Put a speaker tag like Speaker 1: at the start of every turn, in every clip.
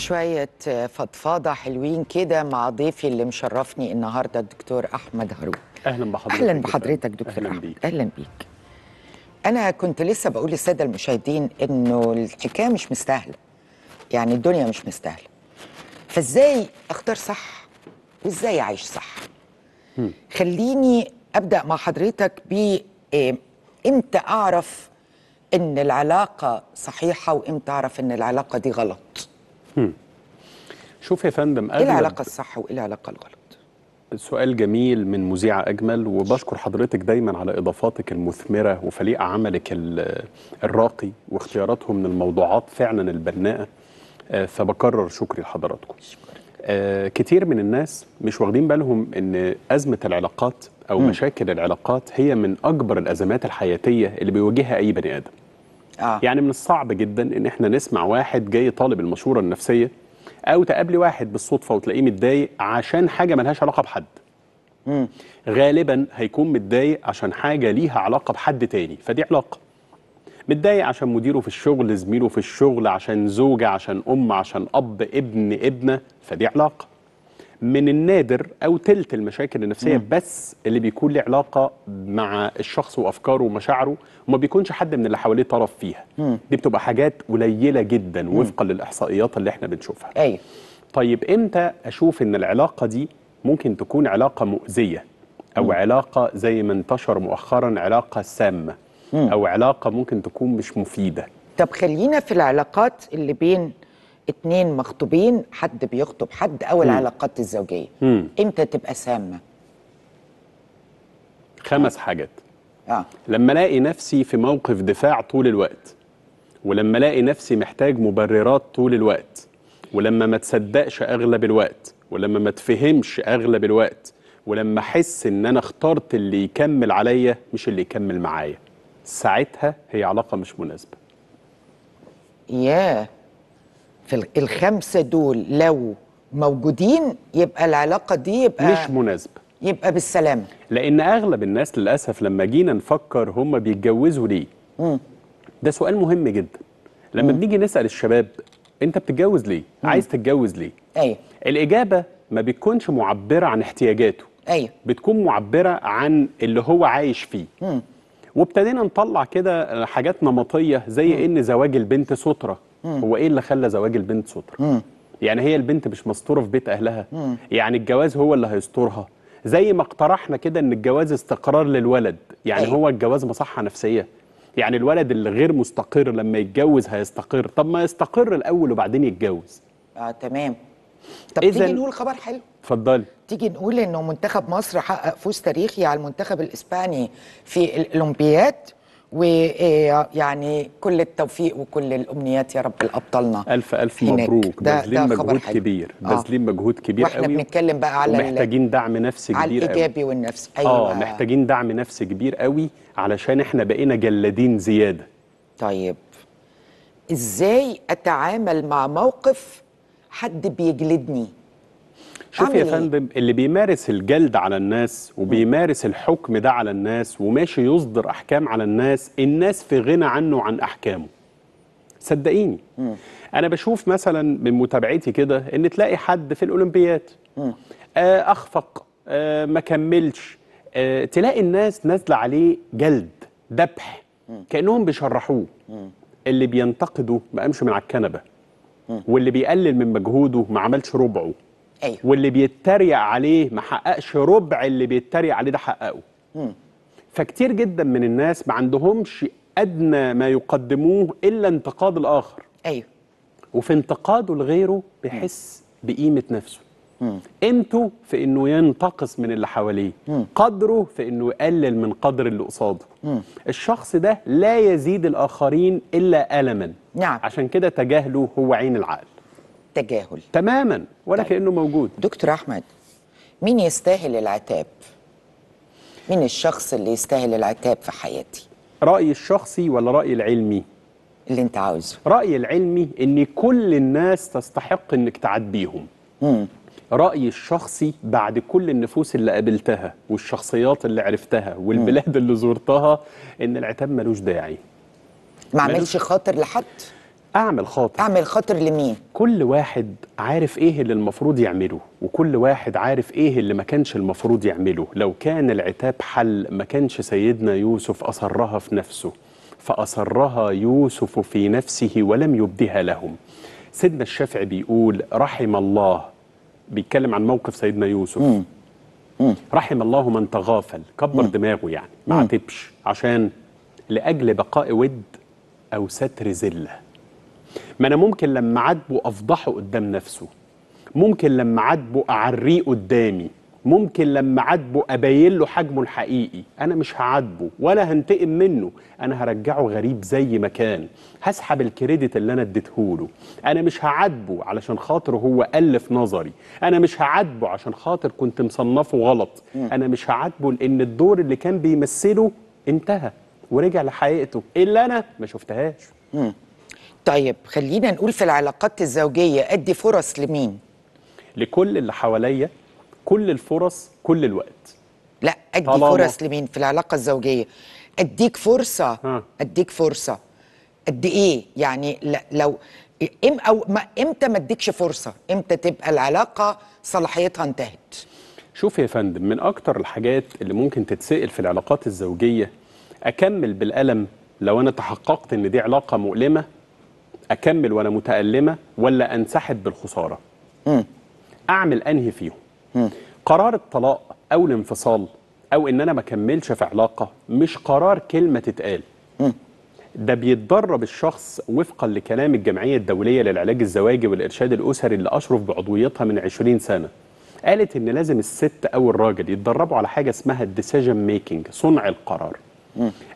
Speaker 1: شوية فضفاضة حلوين كده مع ضيفي اللي مشرفني النهاردة الدكتور أحمد هارون أهلا بحضرتك أهلا بحضرتك دكتور أهلا بيك أهلا بيك أنا كنت لسه بقول للسادة المشاهدين إنه الحكاية مش مستاهلة يعني الدنيا مش مستاهلة فإزاي أختار صح وإزاي أعيش صح خليني أبدأ مع حضرتك ب إمتى
Speaker 2: أعرف
Speaker 1: إن العلاقة صحيحة وإمتى أعرف إن العلاقة دي غلط شوف
Speaker 2: يا فندم ايه العلاقه
Speaker 1: الصح وايه العلاقه الغلط
Speaker 2: سؤال جميل من مذيعة أجمل وبشكر حضرتك دايما على إضافاتك المثمرة وفليق عملك الراقي واختياراتهم من الموضوعات فعلا البناءة آه، فبكرر شكري لحضراتكم شكرا. آه، كتير من الناس مش واخدين بالهم أن أزمة العلاقات أو م. مشاكل العلاقات هي من أكبر الأزمات الحياتية اللي بيواجهها أي بني آدم آه. يعني من الصعب جدا ان احنا نسمع واحد جاي طالب المشوره النفسيه او تقابلي واحد بالصدفه وتلاقيه متضايق عشان حاجه ملهاش علاقه بحد مم. غالبا هيكون متضايق عشان حاجه ليها علاقه بحد تاني فدي علاقه متضايق عشان مديره في الشغل زميله في الشغل عشان زوجه عشان ام عشان اب ابن ابنه فدي علاقه من النادر او تلت المشاكل النفسيه مم. بس اللي بيكون له علاقه مع الشخص وافكاره ومشاعره وما بيكونش حد من اللي حواليه طرف فيها مم. دي بتبقى حاجات قليله جدا مم. وفقا للاحصائيات اللي احنا بنشوفها ايوه طيب امتى اشوف ان العلاقه دي ممكن تكون علاقه مؤذيه او مم. علاقه زي ما انتشر مؤخرا علاقه سامه مم. او علاقه ممكن تكون مش مفيده
Speaker 1: طب خلينا في العلاقات اللي بين اتنين مخطوبين حد بيخطب حد او العلاقات الزوجيه مم. امتى تبقى سامه
Speaker 2: خمس حاجات آه. لما الاقي نفسي في موقف دفاع طول الوقت ولما الاقي نفسي محتاج مبررات طول الوقت ولما ما تصدقش اغلب الوقت ولما ما تفهمش اغلب الوقت ولما احس ان انا اخترت اللي يكمل عليا مش اللي يكمل معايا ساعتها هي علاقه مش مناسبه
Speaker 1: ياه yeah. في الخمسه دول لو موجودين يبقى العلاقه دي يبقى مش مناسبه
Speaker 2: يبقى بالسلامه لان اغلب الناس للاسف لما جينا نفكر هم بيتجوزوا ليه مم. ده سؤال مهم جدا لما مم. بنيجي نسال الشباب انت بتتجوز ليه مم. عايز تتجوز ليه ايوه الاجابه ما بتكونش معبره عن احتياجاته ايوه بتكون معبره عن اللي هو عايش فيه مم. وابتدينا نطلع كده حاجات نمطيه زي مم. ان زواج البنت ستره مم. هو ايه اللي خلى زواج البنت ستر مم. يعني هي البنت مش مستوره في بيت اهلها مم. يعني الجواز هو اللي هيسترها زي ما اقترحنا كده ان الجواز استقرار للولد يعني أيوة. هو الجواز مصحه نفسيه يعني الولد اللي غير مستقر لما يتجوز هيستقر طب ما يستقر الاول وبعدين يتجوز اه تمام طب تيجي نقول خبر حلو اتفضلي
Speaker 1: تيجي نقول انه منتخب مصر حقق فوز تاريخي على المنتخب الاسباني في الاولمبياد ويعني كل التوفيق وكل الامنيات يا رب لابطالنا
Speaker 2: الف الف هناك. مبروك بازلين مجهود حاجة. كبير بازلين آه. مجهود كبير واحنا قوي بنتكلم بقى على محتاجين دعم نفسي كبير على الايجابي
Speaker 1: والنفسي ايوه اه محتاجين
Speaker 2: دعم نفسي كبير قوي علشان احنا بقينا جلادين زياده طيب
Speaker 1: ازاي اتعامل مع موقف حد بيجلدني
Speaker 2: شوف يا فندم اللي بيمارس الجلد على الناس وبيمارس الحكم ده على الناس وماشي يصدر احكام على الناس الناس في غنى عنه وعن احكامه صدقيني م. انا بشوف مثلا من متابعتي كده ان تلاقي حد في الاولمبيات آه اخفق آه ما كملش آه تلاقي الناس نازله عليه جلد ذبح كانهم بيشرحوه اللي بينتقده ما قامش من على الكنبه واللي بيقلل من مجهوده ما عملش ربعه أيوه. واللي بيتريق عليه ما حققش ربع اللي بيتريق عليه ده حققه مم. فكتير جدا من الناس ما عندهمش ادنى ما يقدموه الا انتقاد الاخر ايوه وفي انتقاده لغيره بيحس بقيمه نفسه قيمته في انه ينتقص من اللي حواليه مم. قدره في انه يقلل من قدر اللي قصاده مم. الشخص ده لا يزيد الاخرين الا الما نعم. عشان كده تجاهله هو عين العقل التجاهل تماما ولا طيب. كانه موجود دكتور احمد مين يستاهل العتاب مين الشخص اللي يستاهل العتاب في حياتي رايي الشخصي ولا رايي العلمي اللي انت عاوزه رايي العلمي ان كل الناس تستحق انك تعاتبيهم رأيي الشخصي بعد كل النفوس اللي قابلتها والشخصيات اللي عرفتها والبلاد اللي زرتها إن العتاب ملوش داعي ما عملش خاطر لحد اعمل خاطر اعمل خاطر لمين كل واحد عارف ايه اللي المفروض يعمله وكل واحد عارف ايه اللي ما كانش المفروض يعمله لو كان العتاب حل ما كانش سيدنا يوسف اصرها في نفسه فاصرها يوسف في نفسه ولم يبدها لهم سيدنا الشافعي بيقول رحم الله بيتكلم عن موقف سيدنا يوسف مم. مم. رحم الله من تغافل كبر مم. دماغه يعني ما عاتبش عشان لاجل بقاء ود او ستر ذله ما انا ممكن لما عاتبه افضحه قدام نفسه ممكن لما عاتبه اعريه قدامي ممكن لما عاتبه ابين له حجمه الحقيقي انا مش هعاتبه ولا هنتقم منه انا هرجعه غريب زي ما كان هسحب الكريدت اللي انا اديته له انا مش هعاتبه علشان خاطر هو الف نظري انا مش هعاتبه عشان خاطر كنت مصنفه غلط انا مش هعاتبه لان الدور اللي كان بيمثله انتهى ورجع لحقيقته اللي انا ما شفتهاش طيب خلينا نقول في العلاقات الزوجيه
Speaker 1: ادي فرص لمين لكل اللي حواليا كل الفرص كل الوقت لا ادي طالما. فرص لمين في العلاقه الزوجيه اديك فرصه ها. اديك فرصه قد ايه يعني لو ام او ما امتى ما اديكش فرصه امتى تبقى العلاقه صلاحيتها انتهت
Speaker 2: شوف يا فندم من اكتر الحاجات اللي ممكن تتسال في العلاقات الزوجيه اكمل بالالم لو انا تحققت ان دي علاقه مؤلمه اكمل وانا متالمه ولا انسحب بالخساره م. اعمل انهي فيهم م. قرار الطلاق او الانفصال او ان انا ما اكملش في علاقه مش قرار كلمه تتقال ده بيتدرب الشخص وفقا لكلام الجمعيه الدوليه للعلاج الزواجي والارشاد الاسري اللي اشرف بعضويتها من 20 سنه قالت ان لازم الست او الراجل يتدربوا على حاجه اسمها الديسيجن ميكنج صنع القرار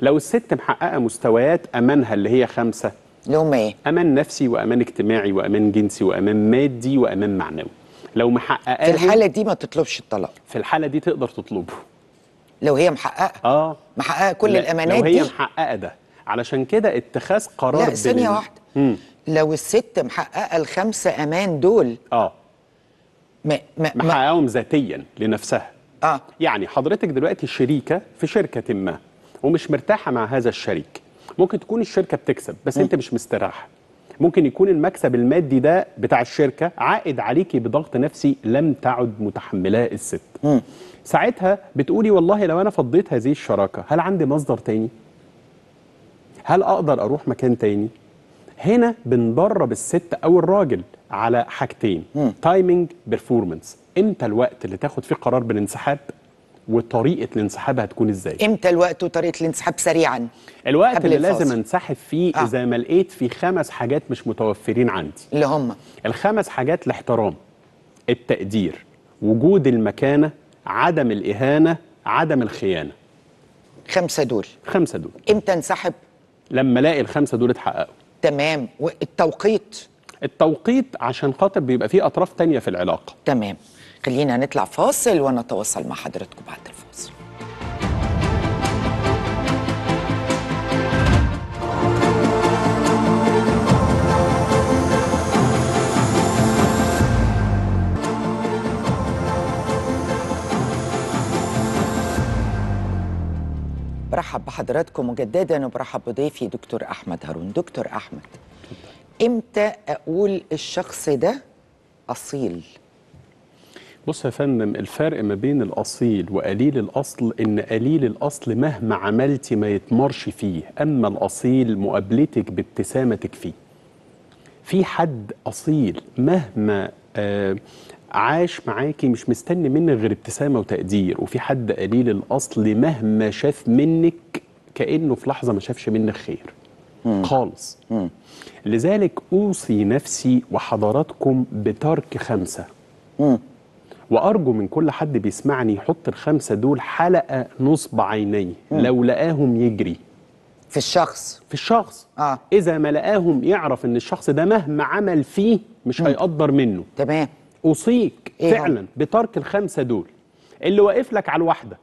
Speaker 2: لو الست محققه مستويات امانها اللي هي خمسة اللي هم ايه؟ امان نفسي وامان اجتماعي وامان جنسي وامان مادي وامان معنوي لو محققاه في الحاله دي ما تطلبش الطلاق في الحاله دي تقدر تطلبه لو هي محققه اه محققه كل لا. الامانات لو هي دي. محققه ده علشان كده اتخاذ قرار لا ثانيه واحده
Speaker 1: لو الست محققه الخمسه
Speaker 2: امان دول اه ما ما محققهم ذاتيا لنفسها اه يعني حضرتك دلوقتي شريكه في شركه ما ومش مرتاحه مع هذا الشريك ممكن تكون الشركه بتكسب بس م. انت مش مستريح ممكن يكون المكسب المادي ده بتاع الشركه عائد عليكي بضغط نفسي لم تعد متحملاه الست م. ساعتها بتقولي والله لو انا فضيت هذه الشراكه هل عندي مصدر تاني هل اقدر اروح مكان تاني هنا بندرب الست او الراجل على حاجتين تايمنج بيرفورمانس امتى الوقت اللي تاخد فيه قرار بالانسحاب وطريقه الانسحاب هتكون ازاي
Speaker 1: امتى الوقت وطريقه الانسحاب سريعا الوقت اللي الفاصل. لازم
Speaker 2: انسحب فيه آه. اذا ما لقيت في خمس حاجات مش متوفرين عندي اللي هم الخمس حاجات الاحترام التقدير وجود المكانه عدم الاهانه عدم الخيانه خمسه دول خمسه دول امتى انسحب لما الاقي الخمسه دول اتحققوا تمام والتوقيت التوقيت عشان
Speaker 1: خاطر بيبقى فيه اطراف تانية في العلاقه تمام خلينا نطلع فاصل ونتواصل مع حضراتكم بعد الفاصل برحب بحضراتكم مجددا وبرحب بضيفي دكتور احمد هارون دكتور احمد امتى اقول الشخص ده
Speaker 2: اصيل بص يا فندم الفرق ما بين الاصيل وقليل الاصل ان قليل الاصل مهما عملتي ما يتمرش فيه اما الاصيل مقابلتك بابتسامه تكفيه في حد اصيل مهما آه عاش معاكي مش مستني منك غير ابتسامه وتقدير وفي حد قليل الاصل مهما شاف منك كانه في لحظه ما شافش منك خير مم. خالص مم. لذلك اوصي نفسي وحضراتكم بترك خمسه مم. وارجو من كل حد بيسمعني يحط الخمسه دول حلقه نصب عينيه لو لقاهم يجري في الشخص في الشخص اه اذا ما لقاهم يعرف ان الشخص ده مهما عمل فيه مش مم. هيقدر منه تمام اوصيك إيه يعني؟ فعلا هم؟ بترك الخمسه دول اللي واقف لك على الواحده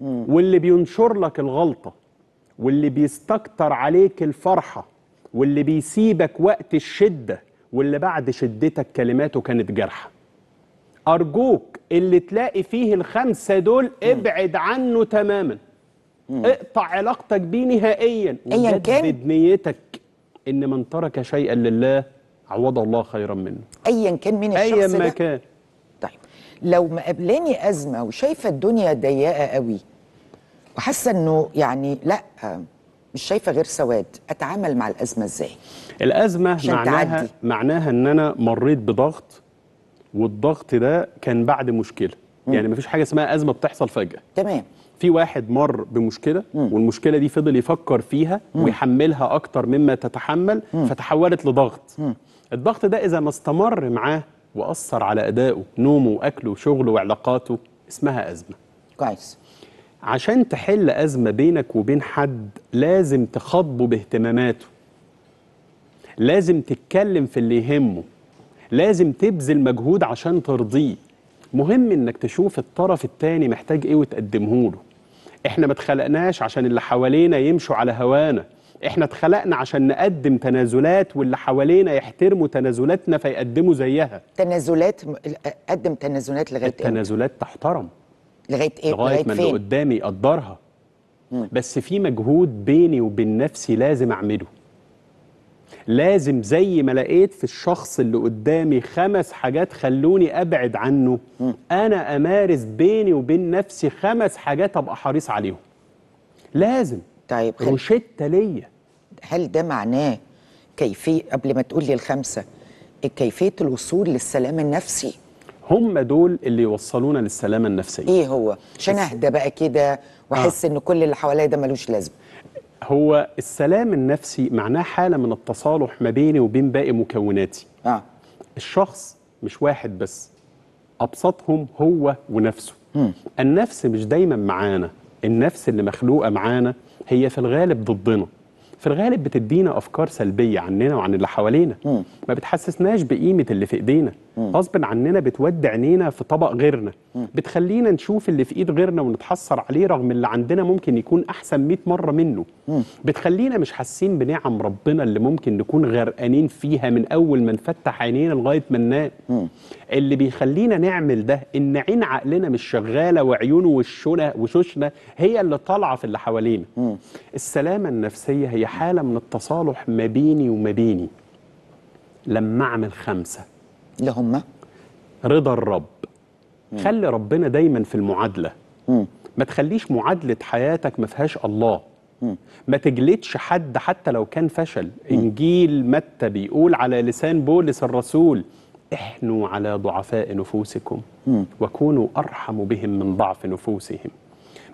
Speaker 2: واللي بينشر لك الغلطه واللي بيستكتر عليك الفرحه واللي بيسيبك وقت الشده واللي بعد شدتك كلماته كانت جارحه أرجوك اللي تلاقي فيه الخمسة دول ابعد عنه تماما اقطع علاقتك بيه نهائيا ايا كان نيتك ان من ترك شيئا لله عوض الله خيرا منه
Speaker 1: ايا كان مين الشخص ايا ما كان طيب لو مقابلاني ازمه وشايفه الدنيا ضيقه قوي وحاسه انه يعني لا مش شايفه غير سواد اتعامل مع الازمه ازاي
Speaker 2: الازمه معناها تعدي. معناها ان انا مريت بضغط والضغط ده كان بعد مشكله مم. يعني مفيش حاجه اسمها ازمه بتحصل فجاه تمام في واحد مر بمشكله مم. والمشكله دي فضل يفكر فيها مم. ويحملها اكتر مما تتحمل مم. فتحولت لضغط مم. الضغط ده اذا ما استمر معاه واثر على ادائه نومه واكله وشغله وعلاقاته اسمها ازمه كويس عشان تحل ازمه بينك وبين حد لازم تخاطبه باهتماماته لازم تتكلم في اللي يهمه لازم تبذل مجهود عشان ترضيه مهم انك تشوف الطرف الثاني محتاج ايه وتقدمه له احنا ما اتخلقناش عشان اللي حوالينا يمشوا على هوانا احنا اتخلقنا عشان نقدم تنازلات واللي حوالينا يحترموا تنازلاتنا فيقدموا زيها تنازلات قدم تنازلات لغايه ايه التنازلات تحترم لغايه ايه لغايه, لغاية ما اللي قدامي يقدرها بس في مجهود بيني وبين نفسي لازم اعمله لازم زي ما لقيت في الشخص اللي قدامي خمس حاجات خلوني ابعد عنه م. انا امارس بيني وبين نفسي خمس حاجات ابقى حريص عليهم لازم طيب هل... روشته ليا
Speaker 1: هل ده معناه كيفيه قبل ما تقول لي الخمسه كيفيه الوصول للسلام النفسي هم دول اللي يوصلونا للسلامه النفسيه ايه هو
Speaker 2: عشان اهدى بقى كده واحس آه. ان كل اللي حواليا ده ملوش لازمه هو السلام النفسي معناه حاله من التصالح ما بيني وبين باقي مكوناتي آه. الشخص مش واحد بس ابسطهم هو ونفسه مم. النفس مش دايما معانا النفس اللي مخلوقه معانا هي في الغالب ضدنا في الغالب بتدينا افكار سلبيه عننا وعن اللي حوالينا مم. ما بتحسسناش بقيمه اللي في ايدينا غصب عننا بتودي عينينا في طبق غيرنا بتخلينا نشوف اللي في ايد غيرنا ونتحسر عليه رغم اللي عندنا ممكن يكون احسن 100 مره منه بتخلينا مش حاسين بنعم ربنا اللي ممكن نكون غرقانين فيها من اول ما نفتح عينينا لغايه ما ننام اللي بيخلينا نعمل ده ان عين عقلنا مش شغاله وعيونه وشنا وشوشنا هي اللي طالعه في اللي حوالينا السلامه النفسيه هي حاله من التصالح ما بيني وما بيني لما اعمل خمسه اللي هم رضا الرب مم. خلي ربنا دايما في المعادله مم. ما تخليش معادله حياتك ما فيهاش الله مم. ما تجلدش حد حتى لو كان فشل مم. انجيل متى بيقول على لسان بولس الرسول احنوا على ضعفاء نفوسكم مم. وكونوا ارحم بهم من ضعف نفوسهم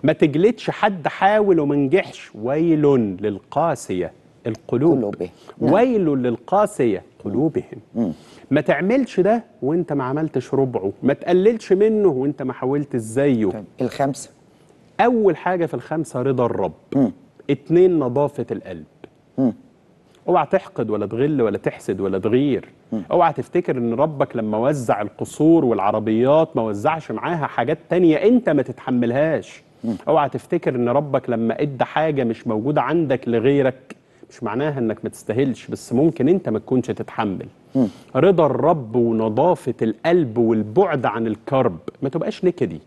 Speaker 2: ما تجلدش حد حاول وما نجحش ويل للقاسيه القلوب نعم. ويل للقاسيه قلوبهم ما تعملش ده وانت ما عملتش ربعه ما تقللش منه وانت ما حاولت زيه طيب، الخمسه اول حاجه في الخمسه رضا الرب مم. اتنين نظافه القلب اوعى تحقد ولا تغل ولا تحسد ولا تغير اوعى تفتكر ان ربك لما وزع القصور والعربيات ما وزعش معاها حاجات تانية انت ما تتحملهاش اوعى تفتكر ان ربك لما ادى حاجه مش موجوده عندك لغيرك مش معناها انك ما تستاهلش بس ممكن انت ما تكونش تتحمل مم. رضا الرب ونظافه القلب والبعد عن الكرب ما تبقاش نكدي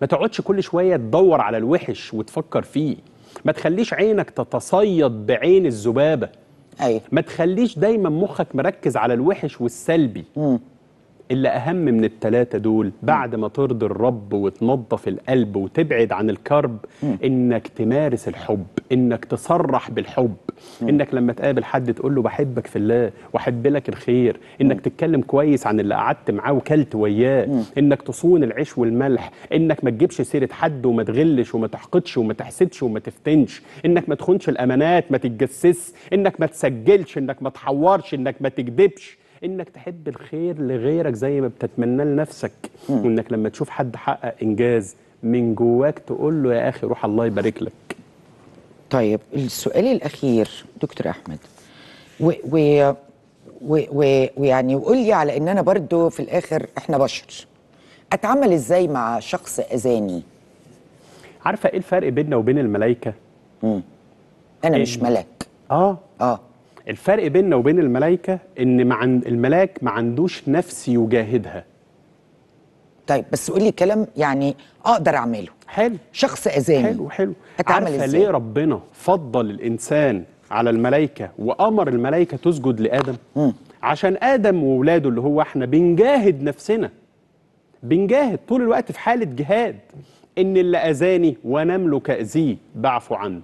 Speaker 2: ما تقعدش كل شويه تدور على الوحش وتفكر فيه ما تخليش عينك تتصيد بعين الذبابه ايوه ما تخليش دايما مخك مركز على الوحش والسلبي مم. اللي أهم من التلاتة دول بعد ما ترضي الرب وتنظف القلب وتبعد عن الكرب إنك تمارس الحب إنك تصرح بالحب إنك لما تقابل حد تقول له بحبك في الله وأحب لك الخير إنك تتكلم كويس عن اللي قعدت معاه وكلت وياه إنك تصون العيش والملح إنك ما تجيبش سيرة حد وما تغلش وما تحقدش وما تحسدش وما تفتنش إنك ما تخونش الأمانات ما تتجسس إنك ما تسجلش إنك ما تحورش إنك ما تكذبش انك تحب الخير لغيرك زي ما بتتمناه لنفسك وانك لما تشوف حد حقق انجاز من جواك تقول له يا اخي روح الله يبارك لك طيب السؤال
Speaker 1: الاخير دكتور احمد و و ويعني وقول لي على ان انا برضو في الاخر احنا بشر اتعامل ازاي مع شخص
Speaker 2: اذاني عارفه ايه الفرق بيننا وبين الملائكه امم انا مش ملك اه اه الفرق بيننا وبين الملائكه ان مع الملاك ما عندوش نفس يجاهدها طيب بس قول لي كلام يعني
Speaker 1: اقدر اعمله حلو شخص اذاني حلو حلو اتعامل ازاي ليه
Speaker 2: ربنا فضل الانسان على الملائكه وامر الملائكه تسجد لادم م. عشان ادم وولاده اللي هو احنا بنجاهد نفسنا بنجاهد طول الوقت في حاله جهاد ان اللي اذاني ونملك اذيه بعفو عنه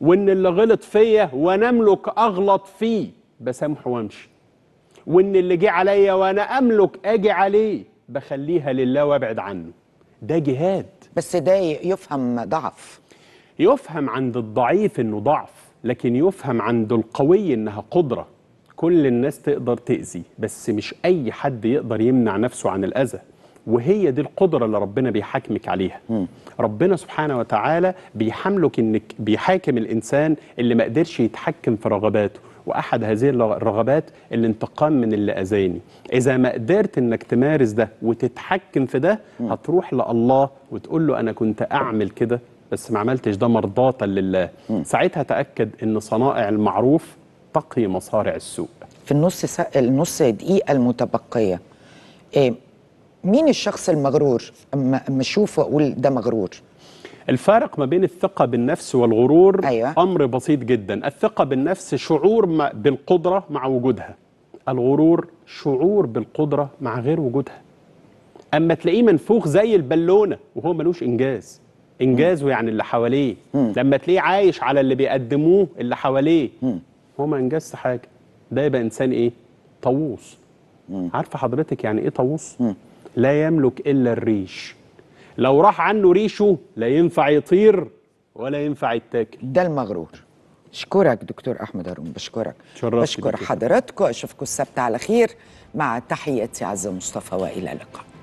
Speaker 2: وان اللي غلط فيا وانا املك اغلط فيه بسامحه وامشي وان اللي جه عليا وانا املك اجي عليه بخليها لله وابعد عنه ده جهاد بس ده يفهم ضعف يفهم عند الضعيف انه ضعف لكن يفهم عند القوي انها قدره كل الناس تقدر تاذي بس مش اي حد يقدر يمنع نفسه عن الاذى وهي دي القدرة اللي ربنا بيحاكمك عليها م. ربنا سبحانه وتعالى بيحملك انك بيحاكم الانسان اللي ما قدرش يتحكم في رغباته واحد هذه الرغبات الانتقام من اللي اذاني اذا ما قدرت انك تمارس ده وتتحكم في ده م. هتروح لله وتقول له انا كنت اعمل كده بس ما عملتش ده مرضاة لله م. ساعتها تاكد ان صنائع المعروف تقي مصارع السوء في النص النص
Speaker 1: دقيقه المتبقيه إيه مين الشخص المغرور اما اما اشوفه واقول ده مغرور
Speaker 2: الفارق ما بين الثقة بالنفس والغرور أيوة. أمر بسيط جدا الثقة بالنفس شعور بالقدرة مع وجودها الغرور شعور بالقدرة مع غير وجودها أما تلاقيه منفوخ زي البالونة وهو ملوش إنجاز إنجازه يعني اللي حواليه م. لما تلاقيه عايش على اللي بيقدموه اللي حواليه م. هو ما أنجزش حاجة ده يبقى إنسان إيه؟ طاووس عارفة حضرتك يعني إيه طاووس؟ لا يملك إلا الريش لو راح عنه ريشه لا ينفع يطير ولا ينفع يتاكل ده المغرور
Speaker 1: أشكرك دكتور أحمد هارون بشكرك بشكر حضراتكم أشوفكم السبت على خير مع تحياتي عز مصطفى وإلى اللقاء